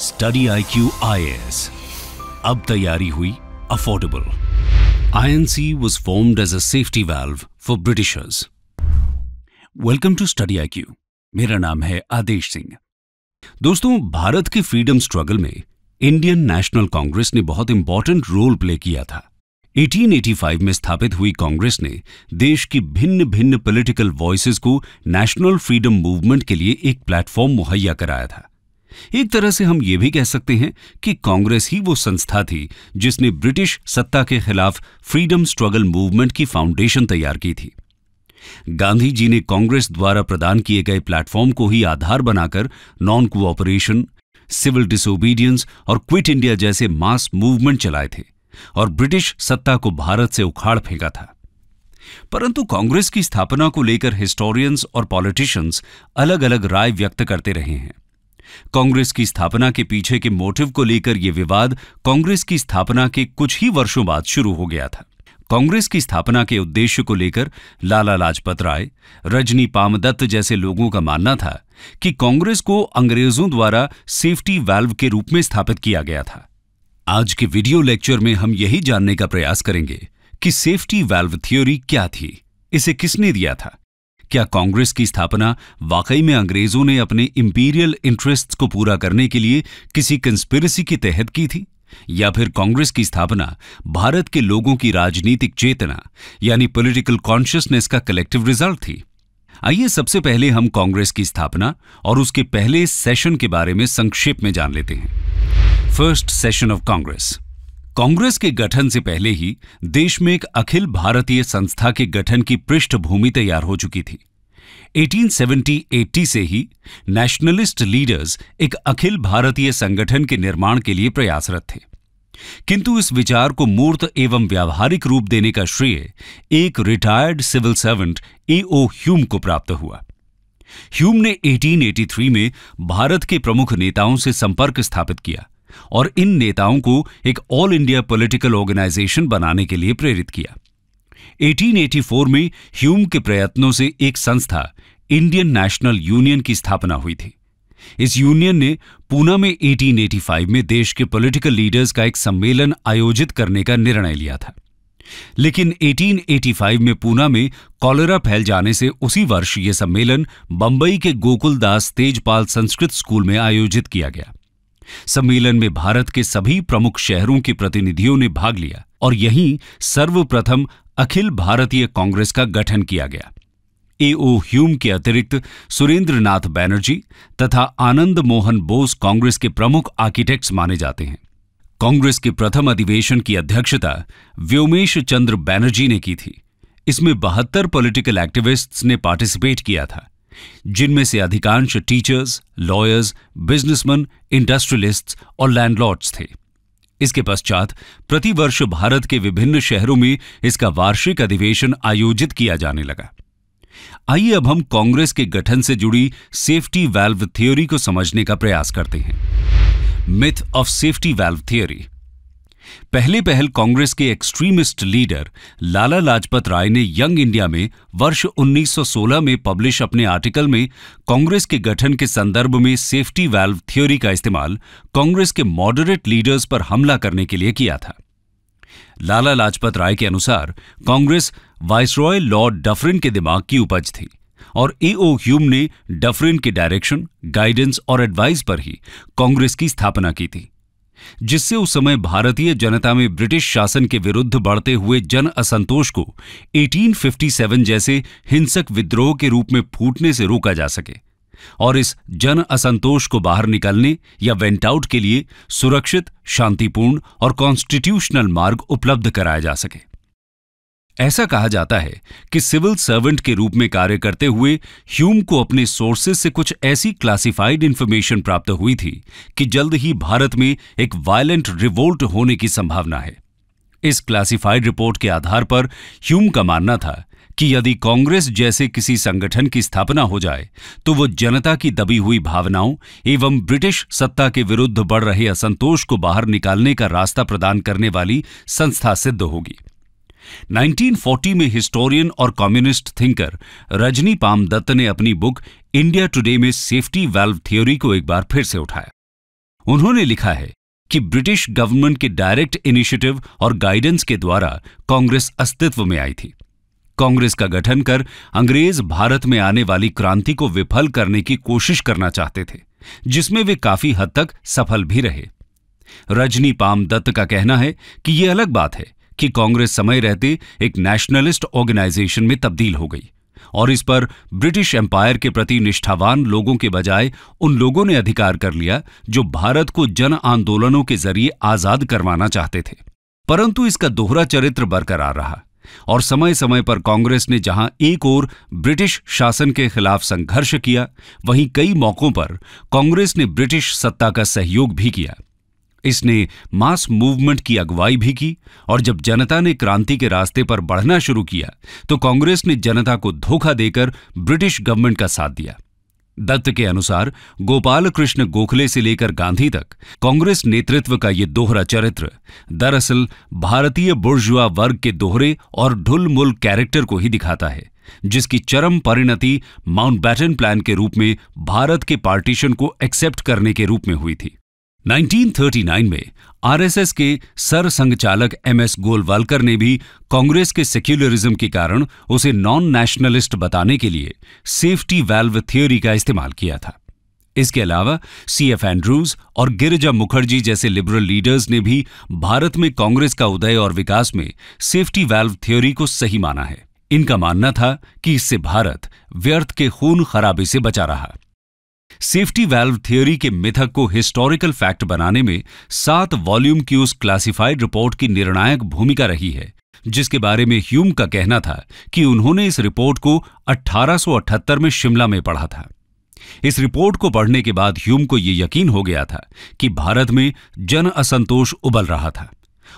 study I Q I S अब तैयारी हुई affordable I was formed as a safety valve for Britishers welcome to study I Q मेरा नाम है आदेश सिंह दोस्तों भारत के फ्रीडम स्ट्रगल में इंडियन नेशनल कांग्रेस ने बहुत इंपॉर्टेंट रोल प्ले किया था 1885 में स्थापित हुई कांग्रेस ने देश की भिन्न भिन्न पॉलिटिकल वॉइसेस को नेशनल फ्रीडम मूवमेंट के लिए एक प्लेटफॉर्म मुहैया कराया था एक तरह से हम ये भी कह सकते हैं कि कांग्रेस ही वो संस्था थी जिसने ब्रिटिश सत्ता के खिलाफ फ्रीडम स्ट्रगल मूवमेंट की फाउंडेशन तैयार की थी गांधी जी ने कांग्रेस द्वारा प्रदान किए गए प्लेटफॉर्म को ही आधार बनाकर नॉन कोऑपरेशन सिविल डिसोबीडियंस और क्विट इंडिया जैसे मास मूवमेंट चलाए थे और ब्रिटिश सत्ता को भारत से उखाड़ फेंका था परंतु कांग्रेस की स्थापना को लेकर हिस्टोरियंस और पॉलिटिशियंस अलग अलग राय व्यक्त करते रहे हैं कांग्रेस की स्थापना के पीछे के मोटिव को लेकर यह विवाद कांग्रेस की स्थापना के कुछ ही वर्षों बाद शुरू हो गया था कांग्रेस की स्थापना के उद्देश्य को लेकर लाला लाजपत राय रजनी पामदत्त जैसे लोगों का मानना था कि कांग्रेस को अंग्रेजों द्वारा सेफ्टी वैल्व के रूप में स्थापित किया गया था आज के वीडियो लेक्चर में हम यही जानने का प्रयास करेंगे कि सेफ्टी वैल्व थ्योरी क्या थी इसे किसने दिया था क्या कांग्रेस की स्थापना वाकई में अंग्रेजों ने अपने इंपीरियल इंटरेस्ट्स को पूरा करने के लिए किसी कंस्पिरसी के तहत की थी या फिर कांग्रेस की स्थापना भारत के लोगों की राजनीतिक चेतना यानी पॉलिटिकल कॉन्शियसनेस का कलेक्टिव रिजल्ट थी आइए सबसे पहले हम कांग्रेस की स्थापना और उसके पहले सेशन के बारे में संक्षेप में जान लेते हैं first session of Congress Congress के गठन से पहले ही देश में एक अखिल भारतीय संस्था के गठन की पृष्ठभूमि तैयार हो चुकी थी 1870-80 से ही नेशनलिस्ट लीडर्स एक अखिल भारतीय संगठन के निर्माण के लिए प्रयासरत थे किंतु इस विचार को मूर्त एवं व्यावहारिक रूप देने का श्रेय एक retired civil servant A O Hume को प्राप्त हुआ ह्यूम ने 1883 में भारत के प्रमुख नेताओं से संपर्क स्थापित किया और इन नेताओं को एक ऑल इंडिया पॉलिटिकल ऑर्गेनाइजेशन बनाने के लिए प्रेरित किया 1884 में ह्यूम के प्रयत्नों से एक संस्था इंडियन नेशनल यूनियन की स्थापना हुई थी इस यूनियन ने पूना में 1885 में देश के पॉलिटिकल लीडर्स का एक सम्मेलन आयोजित करने का निर्णय लिया था लेकिन 1885 में पूना में कॉलरा फैल जाने से उसी वर्ष यह सम्मेलन बंबई के गोकुलदास तेजपाल संस्कृत स्कूल में आयोजित किया गया सम्मेलन में भारत के सभी प्रमुख शहरों के प्रतिनिधियों ने भाग लिया और यहीं सर्वप्रथम अखिल भारतीय कांग्रेस का गठन किया गया एओ ह्यूम के अतिरिक्त सुरेंद्र नाथ बैनर्जी तथा आनंद मोहन बोस कांग्रेस के प्रमुख आर्किटेक्ट्स माने जाते हैं कांग्रेस के प्रथम अधिवेशन की अध्यक्षता व्योमेश चंद्र बैनर्जी ने की थी इसमें बहत्तर पॉलिटिकल एक्टिविस्ट्स ने पार्टिसिपेट किया था जिनमें से अधिकांश टीचर्स लॉयर्स बिजनेसमैन इंडस्ट्रियलिस्ट्स और लैंडलॉर्ड्स थे इसके पश्चात प्रतिवर्ष भारत के विभिन्न शहरों में इसका वार्षिक अधिवेशन आयोजित किया जाने लगा आइए अब हम कांग्रेस के गठन से जुड़ी सेफ्टी वैल्व थ्योरी को समझने का प्रयास करते हैं myth of safety valve theory पहले पहल कांग्रेस के एक्सट्रीमिस्ट लीडर लाला लाजपत राय ने यंग इंडिया में वर्ष 1916 में पब्लिश अपने आर्टिकल में कांग्रेस के गठन के संदर्भ में सेफ्टी वैल्व थ्योरी का इस्तेमाल कांग्रेस के मॉडरेट लीडर्स पर हमला करने के लिए किया था लाला लाजपत राय के अनुसार कांग्रेस वाइसरॉय लॉर्ड डफरिन के दिमाग की उपज थी और एओ ह्यूम ने डफरिन के डायरेक्शन गाइडेंस और एडवाइस पर ही कांग्रेस की स्थापना की थी जिससे उस समय भारतीय जनता में ब्रिटिश शासन के विरुद्ध बढ़ते हुए जन असंतोष को 1857 जैसे हिंसक विद्रोह के रूप में फूटने से रोका जा सके और इस जन असंतोष को बाहर निकलने या वेंट आउट के लिए सुरक्षित शांतिपूर्ण और कॉन्स्टिट्यूशनल मार्ग उपलब्ध कराया जा सके ऐसा कहा जाता है कि सिविल सर्वेंट के रूप में कार्य करते हुए ह्यूम को अपने सोर्सेज से कुछ ऐसी क्लासिफाइड इन्फॉर्मेशन प्राप्त हुई थी कि जल्द ही भारत में एक वायलेंट रिवोल्ट होने की संभावना है इस क्लासिफाइड रिपोर्ट के आधार पर ह्यूम का मानना था कि यदि कांग्रेस जैसे किसी संगठन की स्थापना हो जाए तो वो जनता की दबी हुई भावनाओं एवं ब्रिटिश सत्ता के विरुद्ध बढ़ रहे असंतोष को बाहर निकालने का रास्ता प्रदान करने वाली संस्था सिद्ध होगी 1940 में हिस्टोरियन और communist thinker Rajani Palme Dutt ने अपनी बुक इंडिया टुडे में सेफ्टी वेल्व थ्योरी को एक बार फिर से उठाया उन्होंने लिखा है कि ब्रिटिश गवर्नमेंट के डायरेक्ट इनिशिएटिव और गाइडेंस के द्वारा कांग्रेस अस्तित्व में आई थी कांग्रेस का गठन कर अंग्रेज भारत में आने वाली क्रांति को विफल करने की कोशिश करना चाहते थे जिसमें वे काफी हद तक सफल भी रहे रजनी पाम दत्त का कहना है कि यह अलग बात है कि कांग्रेस समय रहते एक नेशनलिस्ट ऑर्गेनाइजेशन में तब्दील हो गई और इस पर ब्रिटिश एम्पायर के प्रति निष्ठावान लोगों के बजाय उन लोगों ने अधिकार कर लिया जो भारत को जन आंदोलनों के जरिए आजाद करवाना चाहते थे परंतु इसका दोहरा चरित्र बरकरार रहा और समय समय पर कांग्रेस ने जहां एक ओर ब्रिटिश शासन के खिलाफ संघर्ष किया वहीं कई मौकों पर कांग्रेस ने ब्रिटिश सत्ता का सहयोग भी किया इसने मास मूवमेंट की अगुवाई भी की और जब जनता ने क्रांति के रास्ते पर बढ़ना शुरू किया तो कांग्रेस ने जनता को धोखा देकर ब्रिटिश गवर्नमेंट का साथ दिया दत्त के अनुसार गोपाल कृष्ण गोखले से लेकर गांधी तक कांग्रेस नेतृत्व का ये दोहरा चरित्र दरअसल भारतीय बुर्जुआ वर्ग के दोहरे और ढुलमुल कैरेक्टर को ही दिखाता है जिसकी चरम परिणति माउंटबैटन प्लान के रूप में भारत के पार्टीशन को एक्सेप्ट करने के रूप में हुई थी 1939 में आरएसएस के सर संघचालक एम एस गोलवालकर ने भी कांग्रेस के सेक्युलरिज्म के कारण उसे नॉन नेशनलिस्ट बताने के लिए सेफ्टी वैल्व थ्योरी का इस्तेमाल किया था इसके अलावा सी एफ एंड्रूज और गिरिजा मुखर्जी जैसे लिबरल लीडर्स ने भी भारत में कांग्रेस का उदय और विकास में सेफ्टी वैल्व थ्योरी को सही माना है इनका मानना था कि इससे भारत व्यर्थ के खून खराबी से बचा रहा सेफ्टी वैल्व थियोरी के मिथक को हिस्टोरिकल फैक्ट बनाने में सात वॉल्यूम की उस क्लासिफाइड रिपोर्ट की निर्णायक भूमिका रही है जिसके बारे में ह्यूम का कहना था कि उन्होंने इस रिपोर्ट को 1878 में शिमला में पढ़ा था इस रिपोर्ट को पढ़ने के बाद ह्यूम को यह यकीन हो गया था कि भारत में जन असंतोष उबल रहा था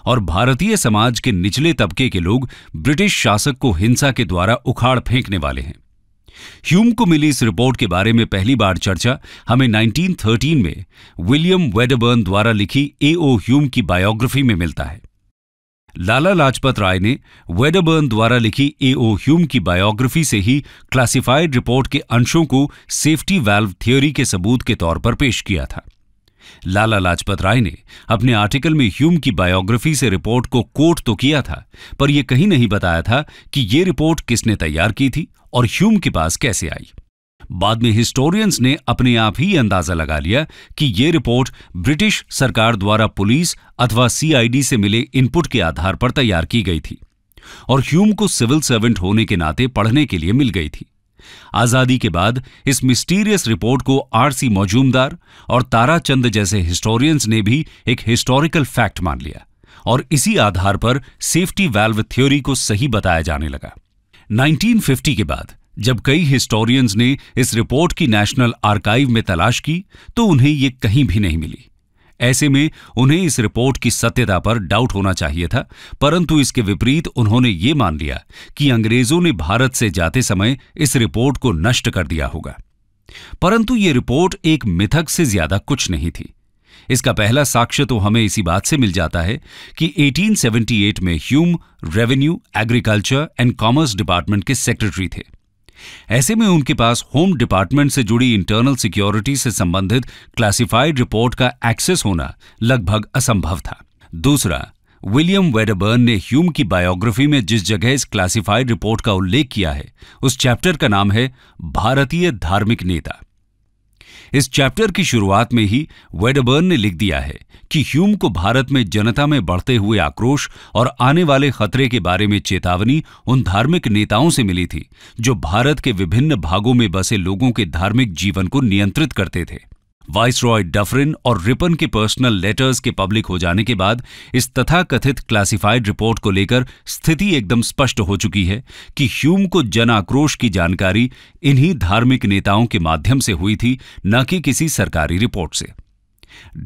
और भारतीय समाज के निचले तबके के लोग ब्रिटिश शासक को हिंसा के द्वारा उखाड़ फेंकने वाले हैं ह्यूम को मिली इस रिपोर्ट के बारे में पहली बार चर्चा हमें 1913 में विलियम वेडबर्न द्वारा लिखी ए ओ ह्यूम की बायोग्राफी में मिलता है लाला लाजपत राय ने वेडबर्न द्वारा लिखी ए ओ ह्यूम की बायोग्राफी से ही क्लासिफाइड रिपोर्ट के अंशों को सेफ्टी वैल्व थ्योरी के सबूत के तौर पर पेश किया था लाला लाजपत राय ने अपने आर्टिकल में ह्यूम की बायोग्राफी से रिपोर्ट को कोट तो किया था पर यह कहीं नहीं बताया था कि यह रिपोर्ट किसने तैयार की थी और ह्यूम के पास कैसे आई बाद में हिस्टोरियंस ने अपने आप ही अंदाजा लगा लिया कि यह रिपोर्ट ब्रिटिश सरकार द्वारा पुलिस अथवा सीआईडी से मिले इनपुट के आधार पर तैयार की गई थी और ह्यूम को सिविल सर्वेंट होने के नाते पढ़ने के लिए मिल गई थी आजादी के बाद इस मिस्टीरियस रिपोर्ट को आरसी मौजूमदार और ताराचंद जैसे हिस्टोरियंस ने भी एक हिस्टोरिकल फैक्ट मान लिया और इसी आधार पर सेफ्टी वैल्व थ्योरी को सही बताया जाने लगा 1950 के बाद जब कई हिस्टोरियंस ने इस रिपोर्ट की नेशनल आर्काइव में तलाश की तो उन्हें ये कहीं भी नहीं मिली ऐसे में उन्हें इस रिपोर्ट की सत्यता पर डाउट होना चाहिए था परंतु इसके विपरीत उन्होंने ये मान लिया कि अंग्रेजों ने भारत से जाते समय इस रिपोर्ट को नष्ट कर दिया होगा परंतु ये रिपोर्ट एक मिथक से ज्यादा कुछ नहीं थी इसका पहला साक्ष्य तो हमें इसी बात से मिल जाता है कि 1878 में Hume revenue agriculture and commerce department के सेक्रेटरी थे ऐसे में उनके पास होम डिपार्टमेंट से जुड़ी इंटरनल सिक्योरिटी से संबंधित क्लासिफाइड रिपोर्ट का एक्सेस होना लगभग असंभव था दूसरा विलियम वेडबर्न ने ह्यूम की बायोग्राफी में जिस जगह इस क्लासिफाइड रिपोर्ट का उल्लेख किया है उस चैप्टर का नाम है भारतीय धार्मिक नेता इस चैप्टर की शुरुआत में ही वेडबर्न ने लिख दिया है कि ह्यूम को भारत में जनता में बढ़ते हुए आक्रोश और आने वाले खतरे के बारे में चेतावनी उन धार्मिक नेताओं से मिली थी जो भारत के विभिन्न भागों में बसे लोगों के धार्मिक जीवन को नियंत्रित करते थे वाइसरॉय डफरिन और रिपन के पर्सनल लेटर्स के पब्लिक हो जाने के बाद इस तथाकथित क्लासिफाइड रिपोर्ट को लेकर स्थिति एकदम स्पष्ट हो चुकी है कि ह्यूम को जन आक्रोश की जानकारी इन्हीं धार्मिक नेताओं के माध्यम से हुई थी न कि किसी सरकारी रिपोर्ट से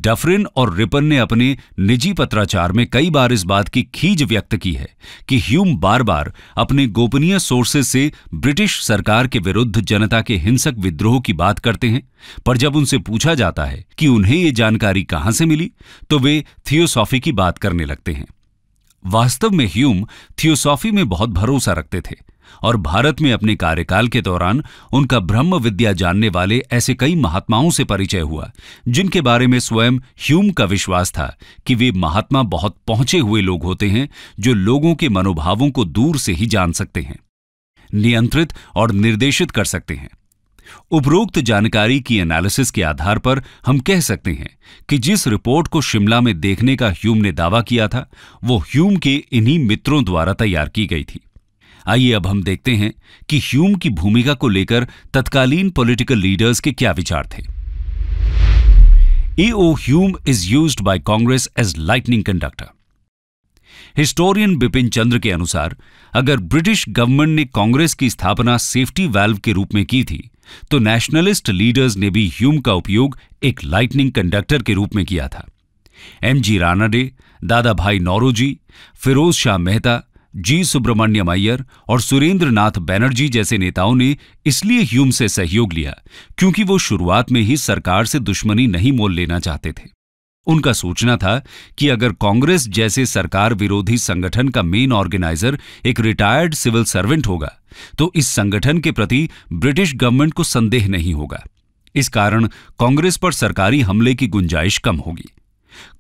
डफरिन और रिपन ने अपने निजी पत्राचार में कई बार इस बात की खीज व्यक्त की है कि ह्यूम बार बार अपने गोपनीय सोर्सेज से ब्रिटिश सरकार के विरुद्ध जनता के हिंसक विद्रोह की बात करते हैं पर जब उनसे पूछा जाता है कि उन्हें ये जानकारी कहां से मिली तो वे थियोसॉफी की बात करने लगते हैं वास्तव में ह्यूम थियोसॉफी में बहुत भरोसा रखते थे और भारत में अपने कार्यकाल के दौरान उनका ब्रह्म विद्या जानने वाले ऐसे कई महात्माओं से परिचय हुआ जिनके बारे में स्वयं ह्यूम का विश्वास था कि वे महात्मा बहुत पहुंचे हुए लोग होते हैं जो लोगों के मनोभावों को दूर से ही जान सकते हैं नियंत्रित और निर्देशित कर सकते हैं उपरोक्त जानकारी की एनालिसिस के आधार पर हम कह सकते हैं कि जिस रिपोर्ट को शिमला में देखने का ह्यूम ने दावा किया था वो ह्यूम के इन्हीं मित्रों द्वारा तैयार की गई थी आइए अब हम देखते हैं कि ह्यूम की भूमिका को लेकर तत्कालीन पॉलिटिकल लीडर्स के क्या विचार थे E O Hume is use by Congress as lightning conductor historian Bipin Chandra के अनुसार अगर ब्रिटिश गवर्नमेंट ने कांग्रेस की स्थापना सेफ्टी वैल्व के रूप में की थी तो नेशनलिस्ट लीडर्स ने भी ह्यूम का उपयोग एक लाइटनिंग कंडक्टर के रूप में किया था एम जी रानाडे दादा भाई नौरोजी फिरोज शाह मेहता जी सुब्रमण्यम अय्यर और सुरेंद्र नाथ बैनर्जी जैसे नेताओं ने इसलिए ह्यूम से सहयोग लिया क्योंकि वो शुरुआत में ही सरकार से दुश्मनी नहीं मोल लेना चाहते थे उनका सोचना था कि अगर कांग्रेस जैसे सरकार विरोधी संगठन का मेन ऑर्गेनाइजर एक रिटायर्ड सिविल सर्वेंट होगा तो इस संगठन के प्रति ब्रिटिश गवर्नमेंट को संदेह नहीं होगा इस कारण कांग्रेस पर सरकारी हमले की गुंजाइश कम होगी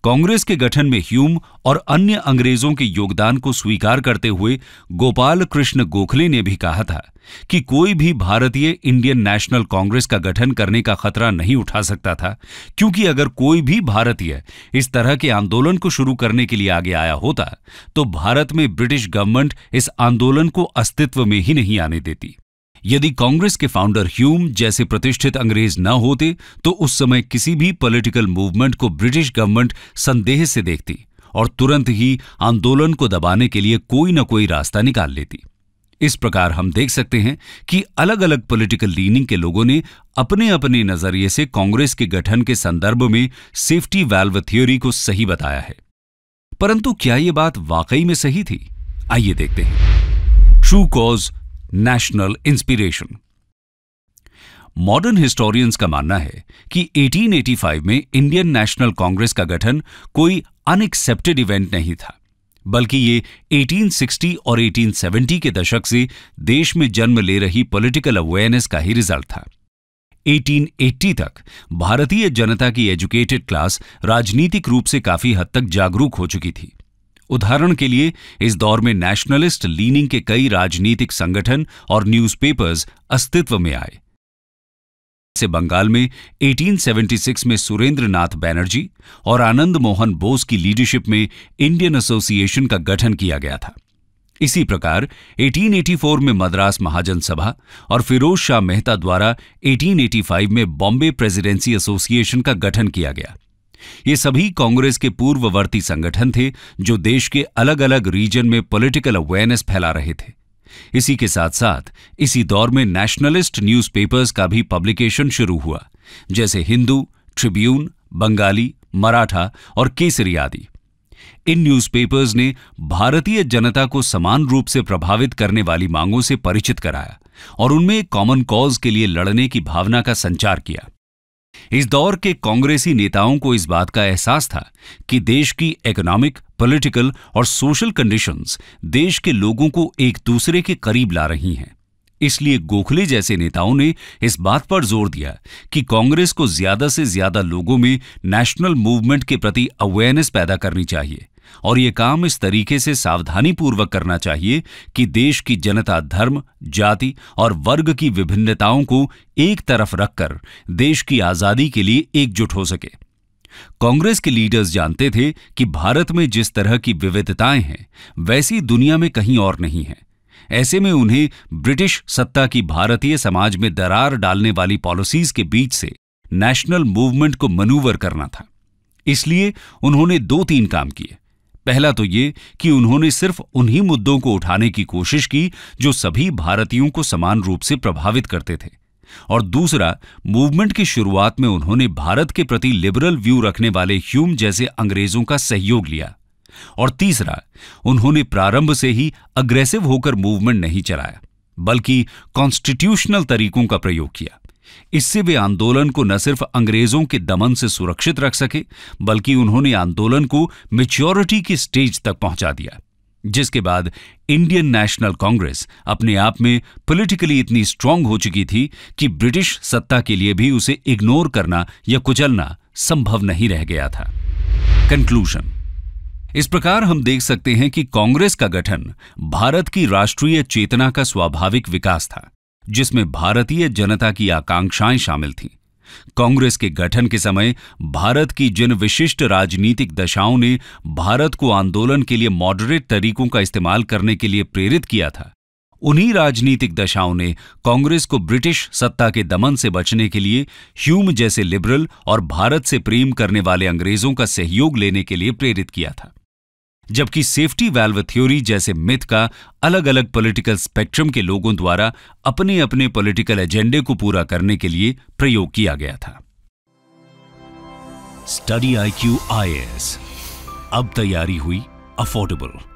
कांग्रेस के गठन में ह्यूम और अन्य अंग्रेजों के योगदान को स्वीकार करते हुए गोपाल कृष्ण गोखले ने भी कहा था कि कोई भी भारतीय इंडियन नेशनल कांग्रेस का गठन करने का खतरा नहीं उठा सकता था क्योंकि अगर कोई भी भारतीय इस तरह के आंदोलन को शुरू करने के लिए आगे आया होता तो भारत में ब्रिटिश गवर्नमेंट इस आंदोलन को अस्तित्व में ही नहीं आने देती यदि कांग्रेस के फाउंडर ह्यूम जैसे प्रतिष्ठित अंग्रेज न होते तो उस समय किसी भी पॉलिटिकल मूवमेंट को ब्रिटिश गवर्नमेंट संदेह से देखती और तुरंत ही आंदोलन को दबाने के लिए कोई न कोई रास्ता निकाल लेती इस प्रकार हम देख सकते हैं कि अलग अलग पॉलिटिकल लीनिंग के लोगों ने अपने अपने नजरिए से कांग्रेस के गठन के संदर्भ में सेफ्टी वैल्व थ्योरी को सही बताया है परंतु क्या ये बात वाकई में सही थी आइए देखते हैं true cause national inspiration modern historians का मानना है कि 1885 में इंडियन नेशनल कांग्रेस का गठन कोई अनएक्सेप्टेड इवेंट नहीं था बल्कि ये 1860 और 1870 के दशक से देश में जन्म ले रही पॉलिटिकल अवेयरनेस का ही रिजल्ट था 1880 तक भारतीय जनता की एजुकेटेड क्लास राजनीतिक रूप से काफी हद तक जागरूक हो चुकी थी उदाहरण के लिए इस दौर में नेशनलिस्ट लीनिंग के कई राजनीतिक संगठन और न्यूज़पेपर्स अस्तित्व में आए से बंगाल में 1876 में सुरेंद्र नाथ बैनर्जी और आनंद मोहन बोस की लीडरशिप में इंडियन एसोसिएशन का गठन किया गया था इसी प्रकार 1884 में मद्रास महाजन सभा और फिरोज शाह मेहता द्वारा 1885 में बॉम्बे प्रेसिडेंसी एसोसिएशन का गठन किया गया ये सभी कांग्रेस के पूर्ववर्ती संगठन थे जो देश के अलग अलग रीजन में पॉलिटिकल अवेयरनेस फैला रहे थे इसी के साथ साथ इसी दौर में नेशनलिस्ट न्यूज़पेपर्स का भी पब्लिकेशन शुरू हुआ जैसे हिंदू ट्रिब्यून बंगाली मराठा और केसरी आदि इन न्यूज़पेपर्स ने भारतीय जनता को समान रूप से प्रभावित करने वाली मांगों से परिचित कराया और उनमें कॉमन कॉज के लिए लड़ने की भावना का संचार किया इस दौर के कांग्रेसी नेताओं को इस बात का एहसास था कि देश की इकोनॉमिक पॉलिटिकल और सोशल कंडीशंस देश के लोगों को एक दूसरे के करीब ला रही हैं इसलिए गोखले जैसे नेताओं ने इस बात पर जोर दिया कि कांग्रेस को ज्यादा से ज्यादा लोगों में नेशनल मूवमेंट के प्रति अवेयरनेस पैदा करनी चाहिए और ये काम इस तरीके से सावधानी पूर्वक करना चाहिए कि देश की जनता धर्म जाति और वर्ग की विभिन्नताओं को एक तरफ रखकर देश की आजादी के लिए एकजुट हो सके कांग्रेस के लीडर्स जानते थे कि भारत में जिस तरह की विविधताएं हैं वैसी दुनिया में कहीं और नहीं है ऐसे में उन्हें ब्रिटिश सत्ता की भारतीय समाज में दरार डालने वाली पॉलिसीज के बीच से नेशनल मूवमेंट को मनूवर करना था इसलिए उन्होंने दो तीन काम किए पहला तो ये कि उन्होंने सिर्फ उन्हीं मुद्दों को उठाने की कोशिश की जो सभी भारतीयों को समान रूप से प्रभावित करते थे और दूसरा मूवमेंट की शुरुआत में उन्होंने भारत के प्रति लिबरल व्यू रखने वाले ह्यूम जैसे अंग्रेजों का सहयोग लिया और तीसरा उन्होंने प्रारंभ से ही अग्रेसिव होकर मूवमेंट नहीं चलाया बल्कि कॉन्स्टिट्यूशनल तरीकों का प्रयोग किया इससे वे आंदोलन को न सिर्फ अंग्रेजों के दमन से सुरक्षित रख सके बल्कि उन्होंने आंदोलन को मेच्योरिटी की स्टेज तक पहुंचा दिया जिसके बाद इंडियन नेशनल कांग्रेस अपने आप में पॉलिटिकली इतनी स्ट्रांग हो चुकी थी कि ब्रिटिश सत्ता के लिए भी उसे इग्नोर करना या कुचलना संभव नहीं रह गया था कंक्लूजन इस प्रकार हम देख सकते हैं कि कांग्रेस का गठन भारत की राष्ट्रीय चेतना का स्वाभाविक विकास था जिसमें भारतीय जनता की आकांक्षाएं शामिल थीं कांग्रेस के गठन के समय भारत की जिन विशिष्ट राजनीतिक दशाओं ने भारत को आंदोलन के लिए मॉडरेट तरीकों का इस्तेमाल करने के लिए प्रेरित किया था उन्हीं राजनीतिक दशाओं ने कांग्रेस को ब्रिटिश सत्ता के दमन से बचने के लिए ह्यूम जैसे लिबरल और भारत से प्रेम करने वाले अंग्रेजों का सहयोग लेने के लिए प्रेरित किया था जबकि सेफ्टी वैल्व थ्योरी जैसे मिथ का अलग अलग पॉलिटिकल स्पेक्ट्रम के लोगों द्वारा अपने अपने पॉलिटिकल एजेंडे को पूरा करने के लिए प्रयोग किया गया था स्टडी आई क्यू आई अब तैयारी हुई अफोर्डेबल